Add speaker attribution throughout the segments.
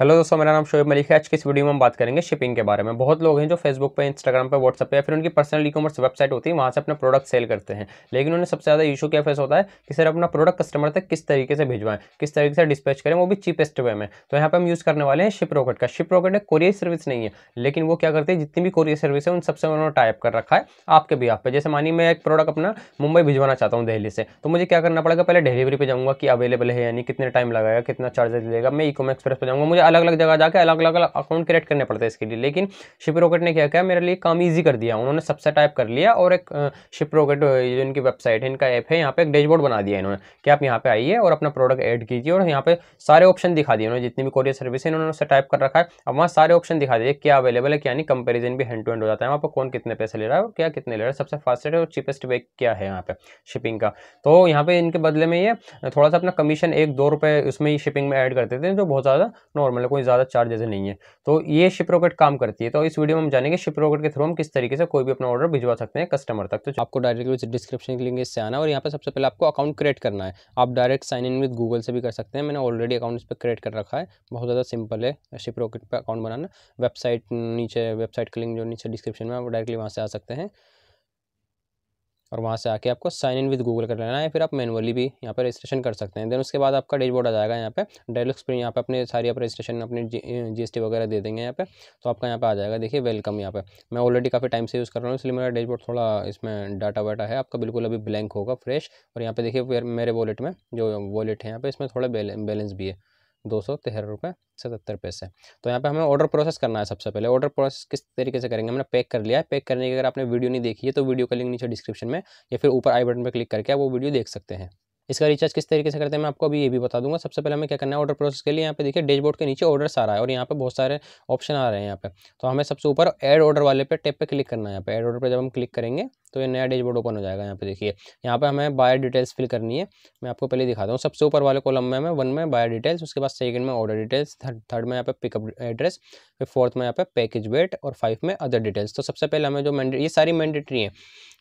Speaker 1: hello दोस्तों मेरा नाम शोएब मलिक है आज की इस वीडियो में हम बात करेंगे शिपिंग के बारे में बहुत लोग हैं जो फेसबुक पे इंस्टाग्राम पे व्हाट्सएप पे या फिर उनकी पर्सनल ई कॉमर्स वेबसाइट होती है वहाँ से अपना प्रोडक्ट सेल करते हैं लेकिन उन्हें सबसे ज़्यादा इशू क्या फेस होता है कि सर अपना प्रोडक्ट कस्टमर तक किस तरीके से भिजवाएं किस तरीके से डिस्पैच करें वो भी चीपेस्ट वे में तो यहाँ पर हम यूज़ करने वाले हैं शिप रॉकेट का शिप रॉकेट एक कोरियर सर्विस नहीं है लेकिन वो क्या करती है जितनी भी कोरियर सर्विस है उन सबसे उन्होंने टाइप कर रखा है आपके भी आप पे जैसे मानिए मैं एक प्रोडक्ट अपना मुंबई भिजवाना चाहता हूँ दिल्ली से तो मुझे क्या करना पड़ेगा पहले डिलीवरी पर जाऊँगा कि अवेलेबल है यानी कितने टाइम लगाएगा कितना चार्जेस लेगा मैं ई कॉम एक्सप्रेस पर जाऊँगा मुझे अलग अलग जगह जाकर अलग अलग अकाउंट क्रिएट करने पड़ते हैं इसके लिए लेकिन शिप रॉकेट ने क्या किया मेरे लिए काम ईजी कर दिया उन्होंने सबसे टाइप कर लिया और एक शिप रॉकेट जो इनकी वेबसाइट है इनका ऐप है यहाँ पे एक डैशबोर्ड बना दिया इन्होंने कि आप यहाँ पे आइए और अपना प्रोडक्ट एड कीजिए और यहाँ पे सारे ऑप्शन दिखा दिए उन्होंने जितनी भी कोरियर सर्विस है इन्होंने उससे टाइप कर रखा है अब वहाँ सारे ऑप्शन दिखा दिए क्या अवेलेबल है क्या नहीं कंपेरिजन भी हैंड टू हैंड हो जाता है वहाँ पर कौन कितने पैसे ले रहा है और क्या कितने ले रहा है सबसे फास्टेस्ट और चीपेस्ट वे क्या है यहाँ पे शिपिंग का तो यहाँ पे इनके बदले में ये थोड़ा सा अपना कमीशन एक दो रुपये उसमें ही शिपिंग में ऐड करते थे जो बहुत ज़्यादा नॉर्मल मतलब कोई ज़्यादा चार्जेस नहीं है तो ये शिप रॉकेट काम करती है तो इस वीडियो में हम जानेंगे शिप रॉकेट के थ्रू हम किस तरीके से कोई भी अपना ऑर्डर भिजवा सकते हैं कस्टमर तक तो आपको डायरेक्टली डिस्क्रिप्शन के लिंक इससे आना और यहाँ पर सबसे पहले आपको अकाउंट क्रिएट करना है आप direct sign in with Google से भी कर सकते हैं मैंने ऑलरेडी अकाउंट इस पर क्रिएट कर रखा है बहुत ज़्यादा सिंपल है शिप रॉकेट पर अकाउंट बनाना वेबसाइट नीचे वेबसाइट का लिंक जो नीचे डिस्क्रिप्शन में आप डायरेक्टली वहाँ से आ सकते हैं और वहाँ से आके आपको साइन इन विद गूगल कर लेना है फिर आप मैनुअली भी यहाँ पर रजिस्ट्रेशन कर सकते हैं देन उसके बाद आपका डैशबोर्ड आ जाएगा यहाँ पे डायलॉग पर यहाँ पे अपने सारी आप रजिस्ट्रेशन अपने जीएसटी वगैरह दे देंगे यहाँ पे तो आपका यहाँ पे आ जाएगा देखिए वेलकम यहाँ पे मैं ऑलरेडी काफ़ी टाइम से यूज़ कर रहा हूँ इसलिए मेरा डैशबोर्ड थोड़ा इसमें डाटा वाटा है आपका बिल्कुल अभी ब्लैंक होगा फ्रेश और यहाँ पे देखिए मेरे वॉलेट में जो वॉलेट है यहाँ पर इसमें थोड़ा बैलेंस भी है दो सौ तिहत्तर रुपये सतहत्तर पैसे तो यहाँ पे हमें ऑर्डर प्रोसेस करना है सबसे पहले ऑर्डर प्रोसेस किस तरीके से करेंगे हमने पैक कर लिया है पैक करने की अगर आपने वीडियो नहीं देखी है तो वीडियो का लिंक नीचे डिस्क्रिप्शन में या फिर ऊपर आई बटन पर क्लिक करके आप वो वीडियो देख सकते हैं इसका रिचार्ज किस तरीके से करते हैं मैं आपको अभी ये भी बता दूंगा सबसे पहले हमें क्या करना है ऑर्डर प्रोसेस के लिए यहाँ पे देखिए डैशबोर्ड के नीचे ऑर्डर्स आ रहा है और यहाँ पे बहुत सारे ऑप्शन आ रहे हैं यहाँ पे तो हमें सबसे ऊपर एड ऑर्डर वाले पे टैप पे क्लिक करना है यहाँ पे एड ऑर्डर पे जब हम क्लिक करेंगे तो ये नया डैशबोर्ड ओपन हो जाएगा यहाँ पे देखिए यहाँ पे हमें बायर डिटेल्स फिल करनी है मैं आपको पहले दिखाता हूँ सबसे ऊपर वाले कॉलम में हमें वन में बायर डिटेल्स उसके बाद सेकंड में ऑर्डर डिटेल्स थर्ड थर्ड में यहाँ पे पिकअप एड्रेस फिर फोर्थ में यहाँ पे पैकेज वेट और फाइव में अदर डिटेल्स तो सबसे पहले हमें जो मैंडे ये सारी मैंडेटरी है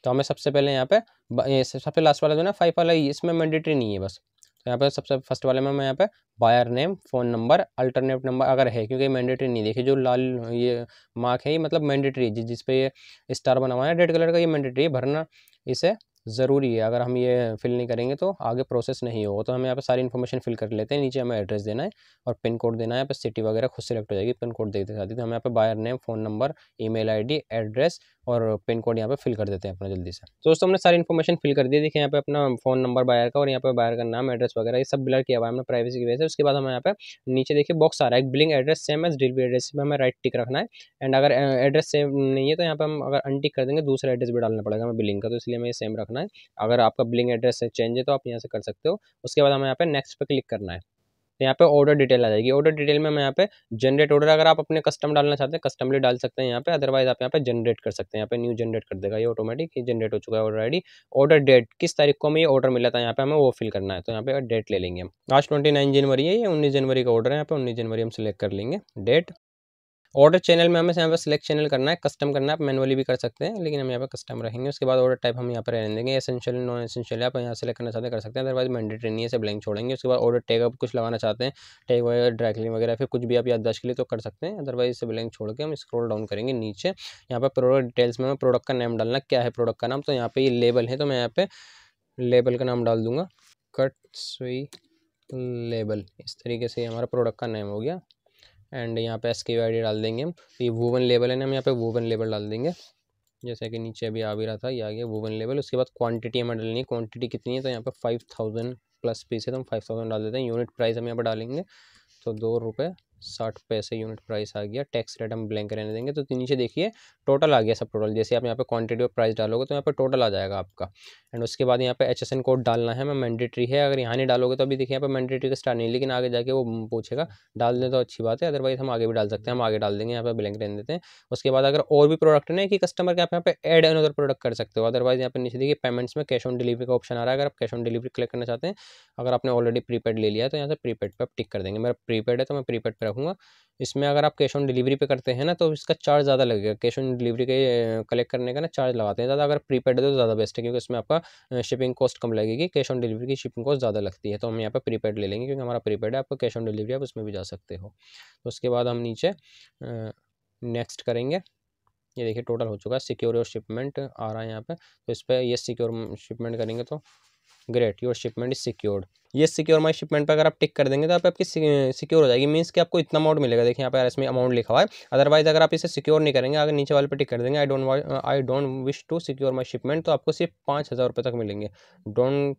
Speaker 1: तो हमें सबसे पहले यहाँ पे सबसे लास्ट वाला जो ना फाइव वाला इसमें मैंडेटरी नहीं है बस तो यहाँ पर सबसे फर्स्ट वाले में मैं यहाँ पे buyer name phone number alternate number अगर है क्योंकि मैंडेटरी नहीं देखिए जो लाल ये मार्क है ये मतलब मैंडेटरी जिस जिस पे ये स्टार बना हुआ है रेड कलर का ये मैंडेटरी भरना इसे ज़रूरी है अगर हम ये फिल नहीं करेंगे तो आगे प्रोसेस नहीं होगा तो हम यहाँ पे सारी इन्फॉर्मेशन फिल कर लेते हैं नीचे हमें एड्रेस देना है और पिन कोड देना है यहाँ पर सिटी वगैरह खुद सेलेक्ट हो जाएगी पिन कोड देखते साथ ही तो हम यहाँ पर buyer name phone number email address और पिन कोड यहाँ पे फिल कर देते हैं अपना जल्दी से तो दोस्तों हमने सारी इन्फॉर्मेशन फिल कर दी देखिए यहाँ पे अपना फोन नंबर बायर का और यहाँ पे बायर का नाम एड्रेस वगैरह ये सब ब्लर किया हुआ है हमने प्राइवेसी की वजह से उसके बाद हमें यहाँ पे नीचे देखिए बॉक्स आ रहा है बिलिंग एड्रेस सेम है डिलीवरी एड्रेस में हमें राइट टिक रखना है एंड अगर एड्रेस सेम नहीं है तो यहाँ पर हम अगर अनटिक कर देंगे दूसरा एड्रेस भी डालना पड़ेगा हमें बिलिंग का तो इसलिए हमें सेम रखना है अगर आपका बिलिंग एड्रेस चेंज है तो आप यहाँ से कर सकते हो उसके बाद हमें यहाँ पे नेक्स्ट पर क्लिक करना है तो यहाँ पे ऑर्डर डिटेल आ जाएगी ऑर्डर डिटेल में मैं यहाँ पे जनरेट ऑर्डर अगर आप अपने कस्टम डालना चाहते हैं कस्टमली डाल सकते हैं यहाँ पे अदरवाइज आप यहाँ पे जनरेट कर सकते हैं यहाँ पे न्यू जनरेट कर देगा ये ऑटोमेटिक जनरेट हो चुका है ऑर्डर आई ऑर्डर डेट किस तारीख को हमें ये ऑर्डर मिला था यहाँ पे हमें वो फिल करना है तो यहाँ पे डेट ले लेंगे हम लास्ट ट्वेंटी जनवरी है ये उन्नीस जनवरी का ऑर्डर है यहाँ पे उन्नीस जनवरी हम सिलेक्ट कर लेंगे डेट ऑर्डर चैनल में हमें यहाँ पर सिलेक्ट चैनल करना है कस्टम करना है आप मैनुअली भी कर सकते हैं लेकिन हम यहाँ पर कस्टम रहेंगे उसके बाद ऑर्डर टाइप हम यहाँ पर रहने देंगे एसेंशियल नॉन एसेंशियल आप यहाँ सेलेक्ट करना चाहते हैं कर सकते हैं अदरवाइज मैंडेटरी नहीं है इसे ब्लैंक छोड़ेंगे उसके बाद ऑर्डर टैग आप कुछ लगाना चाहते हैं टैग वगैरह ड्राइकलिंग वगैरह फिर कुछ भी आप याददाश्त के लिए तो कर सकते हैं अदरवाइज इसे ब्लैंक छोड़ के हम स्क्रोल डाउन करेंगे नीचे यहाँ पर प्रोडक्ट डिटेल्स में हमें प्रोडक्ट का नाम डालना क्या है प्रोडक्ट का नाम तो यहाँ पर ये लेबल है तो मैं यहाँ पर लेबल का नाम डाल दूंगा कट सुई लेबल इस तरीके से हमारा प्रोडक्ट का नेम हो गया एंड यहाँ पे एस के आई डी डाल देंगे हम तो ये वूवन लेबल है ना हम यहाँ पे वूवन लेबल डाल देंगे जैसे कि नीचे अभी आ भी रहा था ये आ गया लेबल उसके बाद क्वांटिटी हमें डालनी है क्वांटिटी कितनी है तो यहाँ पे फाइव थाउजेंड प्लस पीस है तो हम फाइव थाउजेंड डाल देते हैं यूनिट प्राइस हम यहाँ पर डालेंगे तो दो रुपये साठ पैसे यूनिट प्राइस आ गया टैक्स रेट हम ब्लैंक रहने देंगे तो नीचे देखिए टोटल आ गया सब टोटल जैसे आप यहाँ पे क्वांटिटी और प्राइस डालोगे तो यहाँ पे टोटल आ जाएगा आपका एंड उसके बाद यहाँ पे एच कोड डालना है मैं मैंडेटरी है अगर यहाँ नहीं डालोगे तो अभी देखिए यहाँ पे मैंडेटरी का स्टार्ट नहीं लेकिन आगे जाके वो पूछेगा डाल दें तो अच्छी बात है अदरवाइज हम आगे भी डाल सकते हैं हम आगे डाल देंगे यहाँ पर ब्लैंक रहने देते हैं उसके बाद अगर और भी प्रोडक्ट नहीं कि कस्टमर के आप यहाँ पर एड एन अदर प्रोडक्ट कर सकते हो अदरवाइज यहाँ पर नीचे देखिए पेमेंट्स में कैश ऑन डिलीवरी का ऑप्शन आ रहा है अगर आप कैश ऑन डिलीवरी क्लिक करना चाहते हैं अगर आपने ऑलरेडी प्रीपेड ले लिया है तो यहाँ से प्रीपेड पर टिक कर देंगे मेरा प्रीपेड है तो मैं प्रीपेड पर रखूँगा इसमें अगर आप कैश ऑन डिलीवरी पे करते हैं ना तो इसका चार्ज ज़्यादा लगेगा कैश ऑन डिलीवरी के कलेक्ट करने का ना चार्ज लगाते हैं ज़्यादा अगर प्रीपेड है तो ज़्यादा बेस्ट है क्योंकि इसमें आपका शिपिंग कॉस्ट कम लगेगी कैश ऑन डिलीवरी की शिपिंग कॉस्ट ज़्यादा लगती है तो हम यहाँ पर प्रीपेड ले लेंगे क्योंकि हमारा प्रीपेड है आपको कैश ऑन डिलीवरी आप उसमें भी जा सकते हो तो उसके बाद हम नीचे नेक्स्ट करेंगे ये देखिए टोटल हो चुका है सिक्योर और शिपमेंट आ रहा है यहाँ पर तो इस पर ये सिक्योर शिपमेंट करेंगे तो great your shipment is secured ये सिक्योर माई शिपमेंट पर अगर आप टिक कर देंगे तो आप आपकी सिक्योर हो जाएगी मीन्स कि आपको इतना अमाउंट मिलेगा देखिए यहाँ पर इसमें अमाउंट लिखा हुआ है अदरवाइज अगर आप इसे सिक्योर नहीं करेंगे अगर नीचे वाले पर टिक कर देंगे I don't I don't wish to secure my shipment तो आपको सिर्फ पाँच हज़ार रुपये तक मिलेंगे डोंट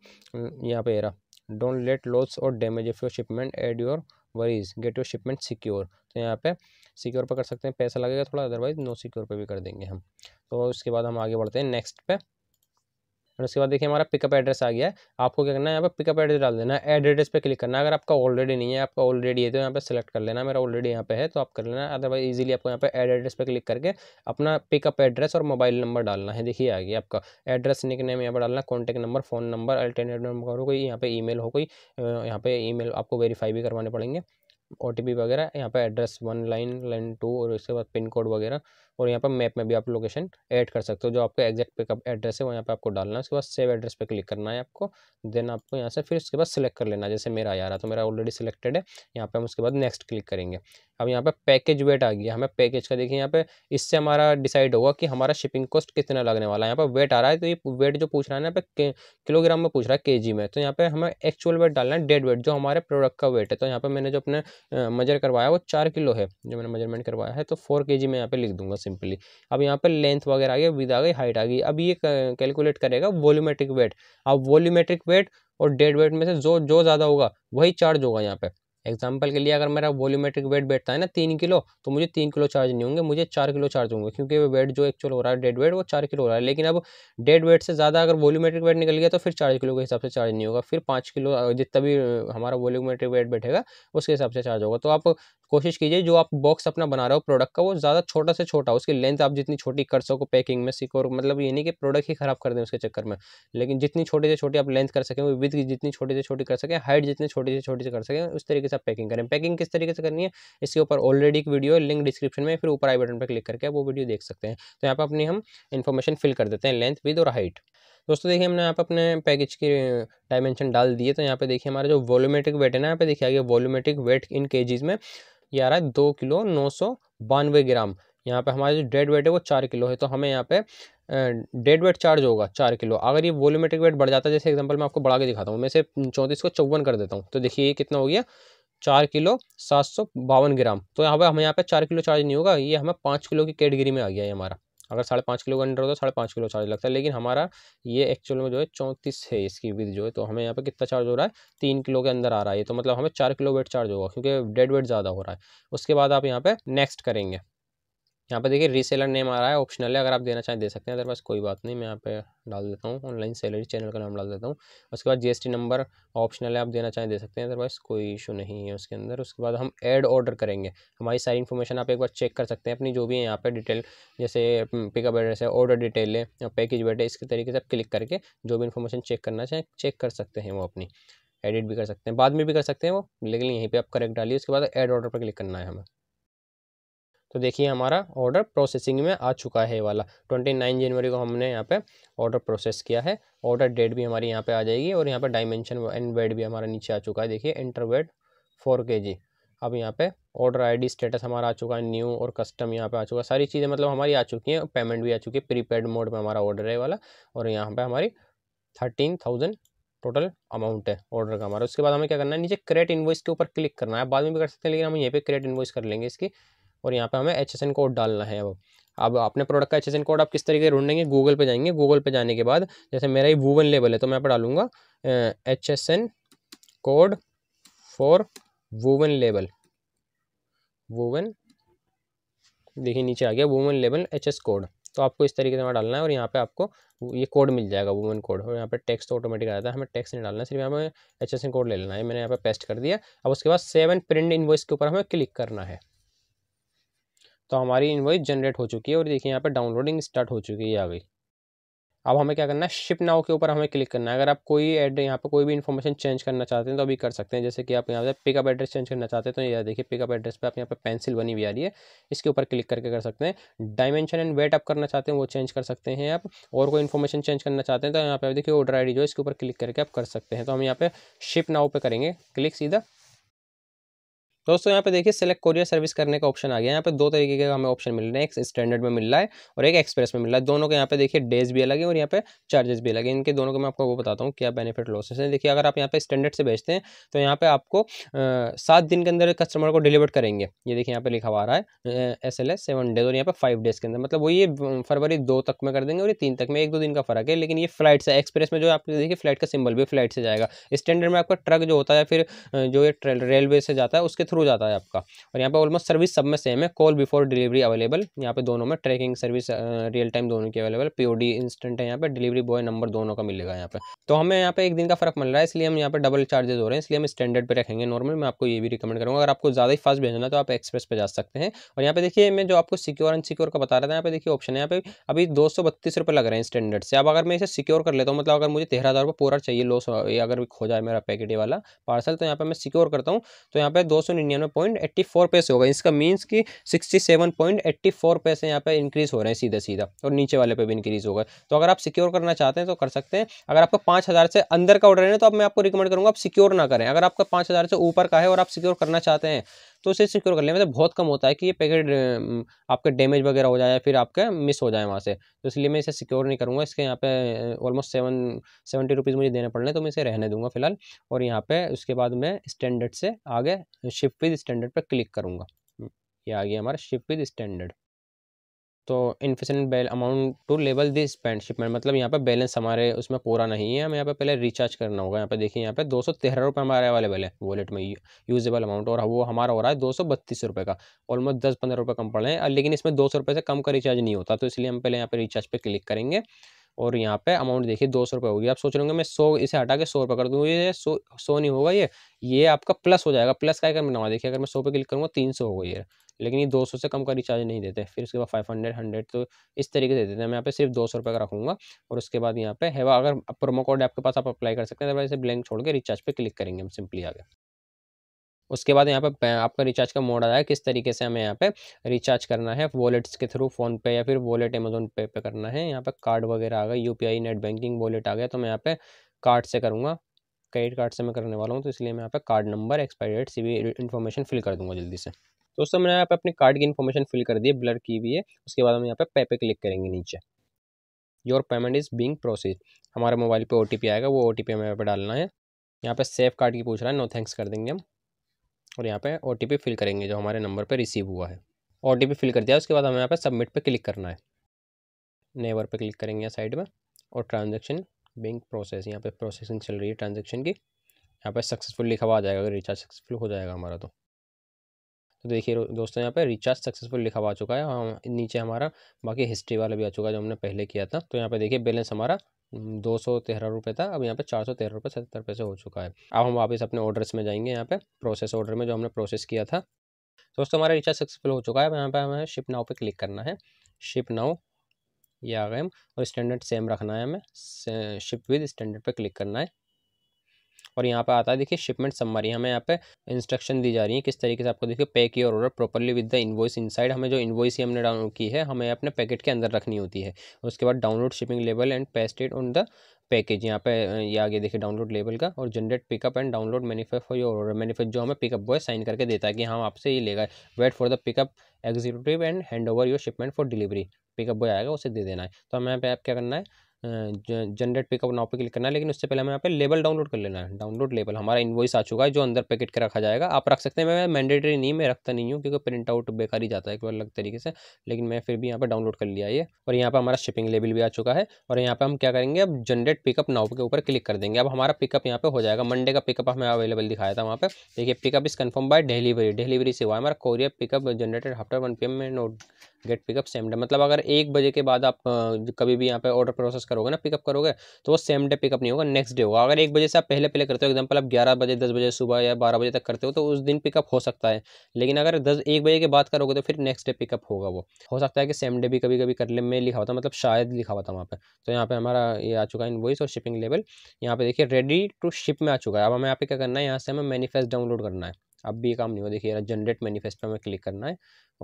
Speaker 1: यहाँ पे एरा डोंट लेट लॉस और damage if your shipment add your worries get your shipment secure तो यहाँ पे सिक्योर पर कर सकते हैं पैसा लगेगा थोड़ा अदरवाइज नो सिक्योर पर भी कर देंगे हम तो उसके बाद हम आगे बढ़ते हैं नेक्स्ट पे और उसके बाद देखिए हमारा पिकअप एड्रेस आ गया है आपको क्या करना है यहाँ पर पिकअप एड्रेस डाल देना है एड एड्रेस पर क्लिक करना अगर आपका ऑलरेडी नहीं है आपका ऑलरेडी है तो यहाँ पर सेलेक्ट कर लेना मेरा ऑलरेडी यहाँ पे है तो आप कर लेना अदरवाइज ईजिली आपको यहाँ पर एड एड्रेस पर क्लिक करके अपना पिकअप एड्रेस और मोबाइल नंबर डालना है देखिए आ गया आपका एड्रेस निक नेम यहाँ पर डालना contact number phone number alternate number हो कोई यहाँ पर ई हो कोई यहाँ पर ई आपको वेरीफाई भी करवाने पड़ेंगे ओ वगैरह यहाँ पर address one line line two और उसके बाद पिन कोड वगैरह और यहाँ पर मैप में भी आप लोकेशन ऐड कर सकते हो जो आपका एग्जैक्ट पिकअप एड्रेस है वो यहाँ पर आपको डालना है उसके बाद सेव एड्रेस पर क्लिक करना है आपको देन आपको यहाँ से फिर उसके बाद सिलेक्ट कर लेना जैसे मेरा आ रहा तो मेरा ऑलरेडी सिलेक्टेड है यहाँ पर हम उसके बाद नेक्स्ट क्लिक करेंगे अब यहाँ पर पैकेज वेट आ गया हमें पैकेज का देखिए यहाँ पे इससे हमारा डिसाइड होगा कि हमारा शिपिंग कॉस्ट कितना लगने वाला है यहाँ पर वेट आ रहा है तो ये वेट जो पूछ रहा है ना यहाँ पे किलोग्राम में पूछ रहा है केजी में तो यहाँ पे हमें एक्चुअल वेट डालना है डेड वेट जो हमारे प्रोडक्ट का वेट है तो यहाँ पर मैंने जो अपने मजर करवाया वो चार किलो है जो मैंने मेजरमेंट करवाया है तो फोर के में यहाँ पर लिख दूंगा सिंपली अब यहाँ पर लेंथ वगैरह आ गया विद आ गई हाइट आ गई अब ये कैलकुलेट करेगा वॉल्यूमेट्रिक वेट अब वॉल्यूमेट्रिक वेट और डेड वेट में से जो जो ज़्यादा होगा वही चार्ज होगा यहाँ पर एग्जाम्पल के लिए अगर मेरा वॉल्यूमेट्रिक वेट बैठता है ना तीन किलो तो मुझे तीन किलो चार्ज नहीं होंगे मुझे चार किलो चार्ज होंगे क्योंकि वेट जो एक्चुअल हो रहा है डेड वेट वो चार किलो हो रहा है लेकिन अब डेड वेट से ज़्यादा अगर वॉल्यूमेट्रिक वेट निकल गया तो फिर चार किलो के हिसाब से चार्ज नहीं होगा फिर पाँच किलो जितना भी हमारा वॉल्यूमेट्रिक वेट बैठेगा उसके हिसाब से चार्ज होगा तो आप कोशिश कीजिए जो आप बॉक्स अपना बना रहे हो प्रोडक्ट का वो ज़्यादा छोटा से छोटा उसकी लेंथ आप जितनी छोटी कर सको पैकिंग में सिक्योर मतलब ये नहीं कि प्रोडक्ट ही ख़राब कर दें उसके चक्कर में लेकिन जितनी छोटी से छोटी आप लेंथ कर सकें विद जितनी छोटी से छोटी कर सकें हाइट जितनी छोटी से छोटी से कर सकें उस तरीके से आप पैकिंग करें पैकिंग किस तरीके से करनी है इसके ऊपर ऑलरेडी एक वीडियो लिंक डिस्क्रिप्शन में फिर ऊपर आई बटन पर क्लिक करके आप वो वीडियो देख सकते हैं तो यहाँ पर अपनी हम इन्फॉर्मेशन फिल कर देते हैं लेंथ विद और हाइट दोस्तों देखिए हमने यहाँ पर अपने पैकेज की डायमेंशन डाल दिए तो यहाँ पे देखिए हमारा जो वॉल्यूमेट्रिक वेट है ना यहाँ पे देखिए आगे वॉल्यूमेट्रिक वेट इन केजीज में ये आ रहा है दो किलो नौ सौ बानवे ग्राम यहाँ पे हमारा जो डेड वेट है वो चार किलो है तो हमें यहाँ पे डेड वेट चार्ज होगा चार किलो अगर ये वॉल्यूमेट्रिक वेट बढ़ जाता है जैसे एग्जाम्पल मैं आपको बढ़ा के दिखाता हूँ मैं से चौंतीस को चौवन कर देता हूँ तो देखिए ये कितना हो गया चार किलो सात सौ बावन ग्राम तो यहाँ पे हमें यहाँ पे चार किलो चार्ज नहीं होगा ये हमें पाँच किलो की कैटेगरी में आ गया है हमारा अगर साढ़े पाँच किलो का अंडर होता है साढ़े पाँच किलो चार्ज लगता है लेकिन हमारा ये एक्चुअल में जो है चौंतीस है इसकी विध जो है तो हमें यहाँ पे कितना चार्ज हो रहा है तीन किलो के अंदर आ रहा है तो मतलब हमें चार किलो वेट चार्ज होगा क्योंकि डेड वेट ज़्यादा हो रहा है उसके बाद आप यहाँ पर नेक्स्ट करेंगे यहाँ पे देखिए रीसेलर नेम आ रहा है ऑप्शनल है अगर आप देना चाहें दे सकते हैं अदरवाइज कोई बात नहीं मैं यहाँ पे डाल देता हूँ ऑनलाइन सैलरी चैनल का नाम डाल देता हूँ उसके बाद जीएसटी नंबर ऑप्शनल है आप देना चाहें दे सकते हैं अदरवाइज कोई इशू नहीं है उसके अंदर उसके बाद हम एड ऑर्डर करेंगे हमारी सारी इन्फॉर्मेशन आप एक बार चेक कर सकते हैं अपनी जो भी है यहाँ पर डिटेल जैसे पिकअप हम्म, एड्रेस है ऑर्डर डिटेल है पैकेज बैठे है इसके तरीके से आप क्लिक करके जो भी इन्फॉर्मेशन चेक करना चाहें चेक कर सकते हैं वो अपनी एडिट भी कर सकते हैं बाद में भी कर सकते हैं वो लेकिन यहीं पर आप करेक्ट डालिए उसके बाद एड ऑर्डर पर क्लिक करना है हमें तो देखिए हमारा ऑर्डर प्रोसेसिंग में आ चुका है वाला ट्वेंटी नाइन जनवरी को हमने यहाँ पे ऑर्डर प्रोसेस किया है ऑर्डर डेट भी हमारी यहाँ पे आ जाएगी और यहाँ पे डायमेंशन एंड वेट भी हमारा नीचे आ चुका है देखिए इंटर वेट फोर के जी अब यहाँ पे ऑर्डर आईडी स्टेटस हमारा आ चुका है न्यू और कस्टम यहाँ पे आ चुका है सारी चीज़ें मतलब हमारी आ चुकी हैं पेमेंट भी आ चुकी है प्रीपेड मोड में हमारा ऑर्डर है वाला और यहाँ पे हमारी थर्टीन थाउजेंड टोटल अमाउंट है ऑर्डर का हमारा उसके बाद हमें क्या करना है नीचे क्रेट इन्वॉइस के ऊपर क्लिक करना है बाद में भी कर सकते हैं लेकिन हम यहीं पे क्रेट इन्वॉइस कर लेंगे इसकी और यहाँ पर हमें एच कोड डालना है अब अब अपने प्रोडक्ट का एच कोड आप किस तरीके से ढूंढेंगे गूगल पे जाएंगे गूगल पे जाने के बाद जैसे मेरा ही वूवन लेबल है तो मैं यहाँ पर डालूंगा H code for woven label woven देखिए नीचे आ गया woven label H S code तो आपको इस तरीके से वहाँ डालना है और यहाँ पे आपको ये कोड मिल जाएगा वूमन कोड और यहाँ पे टेक्स्ट ऑटोमेटिक आ जाता है हमें टेक्स्ट नहीं डालना है सिर्फ हमें एच एस कोड ले लेना है मैंने यहाँ पे पेस्ट कर दिया अब उसके बाद सेवन प्रिंट इन्वॉइस के ऊपर हमें क्लिक करना है तो हमारी इन्वॉइस जनरेट हो चुकी है और देखिए यहाँ पर डाउनलोडिंग स्टार्ट हो चुकी है आ गई अब हमें क्या करना है शिप नाव के ऊपर हमें क्लिक करना है अगर आप कोई एड यहाँ पर कोई भी इन्फॉर्मेशन चेंज करना चाहते हैं तो अभी कर सकते हैं जैसे कि आप यहाँ पर पिकअप एड्रेस चेंज करना चाहते हैं तो यहाँ देखिए पिकअप एड्रेस पे आप यहाँ पे पेंसिल बनी हुई आ रही है इसके ऊपर क्लिक करके कर सकते हैं डायमेंशन एंड वेट आप करना चाहते हैं वो चेंज कर सकते हैं आप और कोई इन्फॉर्मेशन चेंज करना चाहते हैं तो यहाँ पर देखिए ऑर्डर आई जो है इसके ऊपर क्लिक करके आप कर सकते हैं तो हम यहाँ पर शिप नाव पर करेंगे क्लिक सीधा दोस्तों यहाँ पे देखिए सेलेक्ट कोरियर सर्विस करने का ऑप्शन आ गया यहाँ पे दो तरीके का हमें ऑप्शन मिल रहे हैं एक स्टैंडर्ड में मिल रहा है और एक एक्सप्रेस में मिल रहा है दोनों के यहाँ पे देखिए डेज भी अलग है और यहाँ पे चार्जेस भी अलग है इनके दोनों को मैं आपको वो बताता हूँ क्या बेनिफिट लॉसेस है देखिए अगर आप यहाँ पे स्टैंडर्ड से भेजते हैं तो यहाँ पे आपको सात दिन के अंदर कस्टमर को डिलीवर करेंगे ये देखिए यहाँ पे लिखा हुआ रहा है S L S seven days और यहाँ पे फाइव डेज के अंदर मतलब वो ये फरवरी दो तक में कर देंगे और ये तीन तक में एक दो दिन का फर्क है लेकिन ये फ्लाइट से एक्सप्रेस में जो आप देखिए फ्लाइट का सिंबल भी फ्लाइट से जाएगा स्टैंडर्ड में आपका ट्रक जो होता है फिर जो ये रेलवे से जाता है उसके थ्रू थ्रू जाता है आपका और यहाँ पे ऑलमोस्ट सर्विस सब में सेम है कॉल बिफोर डिलीवरी अवेलेबल यहाँ पे दोनों में ट्रैकिंग सर्विस रियल टाइम दोनों की अवेलेबल पीओडी इंस्टेंट है यहाँ पे डिलीवरी बॉय नंबर दोनों का मिलेगा यहाँ पे तो हमें यहाँ पे एक दिन का फर्क मिल रहा है इसलिए हम यहाँ पे डबल चार्जेस हो रहे हैं इसलिए हम स्टैंडर्ड पर रखेंगे नॉर्मल मैं आपको ये भी रिकमेंड करूँगा अगर आपको ज़्यादा ही फास्ट भेजना तो आप एक्सप्रेस पर जा सकते हैं और यहाँ पे देखिए मैं जो आपको सिक्योर एंड सिक्योर का बता रहा था यहाँ पे देखिए ऑप्शन है यहाँ पे अभी दो रुपए लग रहे हैं स्टैंडर्ड से अब अगर मैं इसे सिक्योर कर लेता हूँ मतलब अगर मुझे तेरह हज़ार पूरा चाहिए लॉस अगर खो जाए मेरा पैकेट वाला पार्सल तो यहाँ पर मैं सिक्योर करता हूँ तो यहाँ पे दो सौ निन्यानवे पॉइंट एट्टी फोर पैसे होगा इसका मीन्स कि sixty seven point eighty four पैसे यहाँ पे इंक्रीज़ हो रहे हैं सीधा सीधा और नीचे वाले पे भी इंक्रीज़ होगा तो अगर आप सिक्योर करना चाहते हैं तो कर सकते हैं अगर आपका पाँच हज़ार से अंदर का ऑर्डर है तो अब मैं आपको रिकमेंड करूँगा आप सिक्योर ना करें अगर आपका पाँच हज़ार से ऊपर का है और आप सिक्योर करना चाहते हैं तो उसे सिक्योर कर लिया मतलब बहुत कम होता है कि ये पैकेट आपके डैमेज वगैरह हो जाए या फिर आपके मिस हो जाए वहाँ से तो इसलिए मैं इसे सिक्योर नहीं करूँगा इसके यहाँ पे ऑलमोस्ट सेवन सेवेंटी रुपीज़ मुझे देने पड़ने तो मैं इसे रहने दूँगा फिलहाल और यहाँ पर उसके बाद मैं स्टैंडर्ड से आगे शिप विद स्टैंडर्ड पर क्लिक करूँगा हम्म, ये आ गया हमारा शिप विद स्टैंडर्ड तो इनफिशेंट बैल अमाउंट टू लेवल दिस पेंट शिपमेंट मतलब यहाँ पर बैलेंस हमारे उसमें पूरा नहीं है हमें यहाँ पे पहले रिचार्ज करना होगा यहाँ पे देखिए यहाँ पे दो सौ तेरह रुपये हमारे अवेलेबल है वॉलेट में यूजेबल अमाउंट और वो हमारा हो रहा है दो सौ बत्तीस रुपये का ऑलमोस्ट दस पंद्रह रुपये कम पड़ रहे हैं लेकिन इसमें दो सौ रुपये से कम का रिचार्ज नहीं होता तो इसलिए हम पहले यहाँ पर रिचार्ज पर क्लिक करेंगे और यहाँ पे अमाउंट देखिए दो सौ रुपये होगी आप सोच रहे होंगे मैं सौ इसे हटा के सौ रुपये कर दूँगा ये सौ सौ नहीं होगा ये ये आपका प्लस हो जाएगा प्लस का नवा देखिए अगर मैं सौ पे क्लिक करूँगा तीन सौ होगा ये लेकिन ये 200 से कम का रिचार्ज नहीं देते फिर उसके बाद 500 100 तो इस तरीके से दे देते हैं मैं यहाँ पे सिर्फ दो सौ का रखूँगा और उसके बाद यहाँ पे है अगर प्रोमो कोड आपके पास आप अप्लाई कर सकते हैं तो अदरवाइज ब्लैंक छोड़ के रिचार्ज पर क्लिक करेंगे हम सिंपली आगे उसके बाद यहाँ पे आपका रिचार्ज का मोड आया किस तरीके से हमें यहाँ पे रिचार्ज करना है वॉलेट्स के थ्रू फोन पे या फिर वॉलेट अमेजोन पे पे करना है यहाँ पे कार्ड वगैरह आ गया यूपीआई नेट बैंकिंग वॉलेट आ गया तो मैं यहाँ पे कार्ड से करूँगा क्रेडिट कार्ड से मैं करने वाला हूँ तो इसलिए मैं यहाँ पे कार्ड नंबर एक्सपायरी डेट भी इन्फॉर्मेशन फिल कर दूँगा जल्दी से दोस्तों मैंने यहाँ पे अपने कार्ड की इन्फॉर्मेशन फिल कर दी है ब्लर की हुई है उसके बाद हम यहाँ पे पे पे क्लिक करेंगे नीचे your payment is being process हमारे मोबाइल पे ओ आएगा वो ओ टी हमें यहाँ पे डालना है यहाँ पे सेफ कार्ड की पूछ रहा है नो थैंक्स कर देंगे हम और यहाँ पे ओ फिल करेंगे जो हमारे नंबर पर रिसीव हुआ है ओ फिल कर दिया उसके बाद हमें यहाँ पर सबमिट पर क्लिक करना है नेवर पर क्लिक करेंगे साइड में और ट्रांजेक्शन बिंग प्रोसेस यहाँ पर प्रोसेसिंग चल रही है ट्रांजेक्शन की यहाँ पर सक्सेसफुल लिखा हुआ आ जाएगा अगर रिचार्ज सक्सेसफुल हो जाएगा हमारा तो तो देखिए दोस्तों यहाँ पे रिचार्ज सक्सेसफुल लिखा हुआ चुका है हम नीचे हमारा बाकी हिस्ट्री वाला भी आ चुका है जो हमने पहले किया था तो यहाँ पे देखिए बैलेंस हमारा दो सौ तेरह रुपये था अब यहाँ पे चार सौ तेरह रुपये सत्तर पैसे हो चुका है अब हम वापस अपने ऑर्डर्स में जाएंगे यहाँ पे प्रोसेस ऑर्डर में जो हमने प्रोसेस किया था दोस्तों हमारा रिचार्ज सक्सेसफुल हो चुका है अब यहाँ पर हमें शिप नाव पर क्लिक करना है शिप नाव ये आ गए और स्टैंडर्ड सेम रखना है हमें शिप विद स्टैंडर्ड पर क्लिक करना है और यहाँ पर आता है देखिए शिपमेंट सम्मरी हमें यहाँ पे इंस्ट्रक्शन दी जा रही है किस तरीके से आपको देखिए pack your order properly with the invoice inside हमें जो इनवॉइस ही हमने डाउनलोड की है हमें अपने पैकेट के अंदर रखनी होती है उसके बाद download shipping label and pasted on the package यहाँ पे ये आगे देखिए डाउनलोड लेवल का और generate pickup and download manifest for your order manifest जो हमें पिकअप बॉय साइन करके देता है कि हम हाँ, आपसे ये लेगा wait for the pickup executive and hand over your shipment for delivery pickup boy आएगा उसे दे देना है तो हमें यहाँ पे आप क्या करना है जनरेट पिकअप नाउ पे क्लिक करना है लेकिन उससे पहले हमें यहाँ पे लेबल डाउनलोड कर लेना है डाउनलोड लेबल हमारा इनवॉइस आ चुका है जो अंदर पैकेट के रखा जाएगा आप रख सकते हैं मैं मैंडेटरी नहीं मैं रखता नहीं हूँ क्योंकि प्रिंट आउट बेकार ही जाता है एक अलग तरीके से लेकिन मैं फिर भी यहाँ पर डाउनलोड कर लिया ये और यहाँ पर हमारा शिपिंग लेबल भी आ चुका है और यहाँ पर हम क्या करेंगे अब जनरेट पिकअप नाउ के ऊपर क्लिक कर देंगे अब हमारा पिकअप यहाँ पर हो जाएगा मंडे का पिकअप हमें अवेलेबल दिखाया था वहाँ पर देखिए pickup is confirm by delivery delivery से हुआ हमारा courier pickup generated after one P M note get pickup same day मतलब अगर एक बजे के बाद आप कभी भी यहाँ पे ऑर्डर प्रोसेस करोगे ना पिकअप करोगे तो वो सेम डे पिकअप नहीं होगा नेक्स्ट डे होगा अगर एक बजे से आप पहले पहले करते हो एग्जाम्पल आप ग्यारह बजे दस बजे सुबह या बारह बजे तक करते हो तो उस दिन पिकअप हो सकता है लेकिन अगर दस एक बजे के बाद करोगे तो फिर नेक्स्ट डे पिकअप होगा वो हो सकता है कि सेम डे भी कभी कभी कर ले मैं लिखा हुआ था मतलब शायद लिखा हुआ था वहाँ पर तो यहाँ पर हमारा ये आ चुका है इन और शिपिंग लेवल यहाँ पे देखिए रेडी टू शिप में आ चुका है अब हमें यहाँ पे क्या करना है यहाँ से हमें मैनीफेस्ट डाउनलोड करना है अब भी ये काम नहीं हो देखिए जनरेट मैनिफेस्टो में क्लिक करना है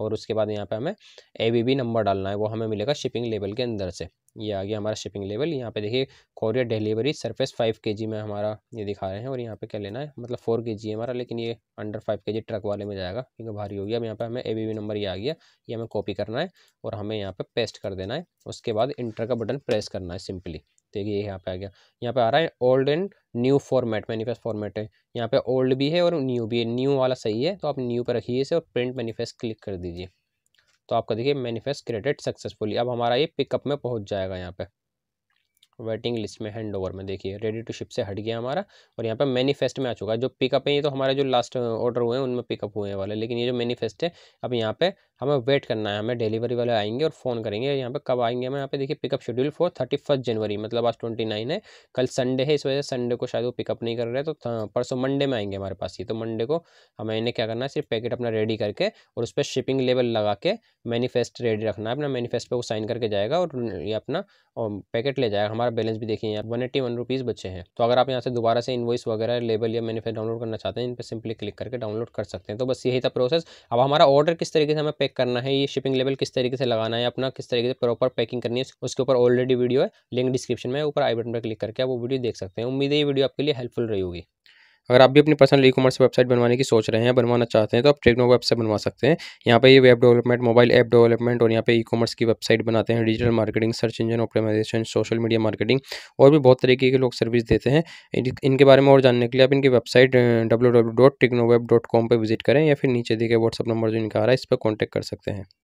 Speaker 1: और उसके बाद यहाँ पे हमें ए नंबर डालना है वो हमें मिलेगा शिपिंग लेवल के अंदर से ये आ गया हमारा शिपिंग लेवल यहाँ पे देखिए कोरियर डिलीवरी सरफेस फाइव के जी में हमारा ये दिखा रहे हैं और यहाँ पे क्या लेना है मतलब फोर के जी है हमारा लेकिन ये अंडर फाइव के जी ट्रक वाले में जाएगा क्योंकि भारी हो गया अब यहाँ पे हमें ए नंबर ये आ गया ये हमें कॉपी करना है और हमें यहाँ पे पेस्ट कर देना है उसके बाद इंटर का बटन प्रेस करना है सिंपली देखिए यहाँ पे आ गया यहाँ पे आ रहा है old and new format manifest format है यहाँ पे ओल्ड भी है और न्यू भी है न्यू वाला सही है तो आप न्यू पर रखिए इसे और प्रिंट मैनिफेस्ट क्लिक कर दीजिए तो आपका देखिए मैनिफेस्ट क्रिएटेड सक्सेसफुली अब हमारा ये पिकअप में पहुँच जाएगा यहाँ पर वेटिंग लिस्ट में हैंड ओवर में देखिए रेडी टू शिप से हट गया हमारा और यहाँ पर मैनीफेस्ट में आ चुका है जो पिकअप है ये तो हमारे जो लास्ट ऑर्डर uh, हुए हैं उनमें पिकअप हुए वाले लेकिन ये जो मैनीफेस्ट है अब यहाँ पे हमें वेट करना है हमें डिलीवरी वाले आएंगे और फ़ोन करेंगे यहाँ पे कब आएंगे हमें यहाँ पे देखिए pickup schedule for thirty first January मतलब आज ट्वेंटी नाइन है कल संडे है इस वजह से संडे को शायद वो पिकअप नहीं कर रहे तो परसों मंडे में आएंगे हमारे पास ये तो मंडे को हमें इन्हें क्या करना है सिर्फ पैकेट अपना रेडी करके और उस पर शिपिंग लेवल लगा के मैनीफेस्ट रेडी रखना है अपना मैनीफेस्ट पर वो साइन करके जाएगा और ये अपना पैकेट um, ले जाएगा हमारा बैलेंस भी देखिए यहाँ वन एट्टी वन रुपीज़ बच्चे हैं तो अगर आप यहाँ से दोबारा से इन्वॉइस वगैरह लेबल या मैनिफेस्ट डाउनलोड करना चाहते हैं इन पर सिंपली क्लिक करके डाउनलोड कर सकते हैं तो बस यही था प्रोसेस अब हमारा ऑर्डर किस तरीके से हमें पैक करना है ये शिपिंग लेवल किस तरीके से लगाना है अपना किस तरीके से प्रॉपर पैकिंग करनी है उसके ऊपर ऑलरेडी वीडियो है लिंक डिस्क्रिप्शन में ऊपर आई बटन पर क्लिक करके आप वो वीडियो देख सकते हैं उम्मीद है ये वीडियो आपके लिए हेल्पफुल रही होगी अगर आप भी अपनी पर्सनल ई कॉमर्स वेबसाइट बनवाने की सोच रहे हैं बनवाना चाहते हैं तो आप टेक्नो वेब से बनवा सकते हैं यहाँ पे ये web development mobile app development और यहाँ पे ई कॉमर्स की वेबसाइट बनाते हैं digital marketing search engine optimisation social media marketing और भी बहुत तरीके के लोग सर्विस देते हैं इनके बारे में और जानने के लिए आप इनकी वेबसाइट डब्ल्यू पर विजिट करें या फिर नीचे दिखे व्हाट्सअप नंबर जो इनका आ रहा है इस पर कॉन्टैक्ट कर सकते हैं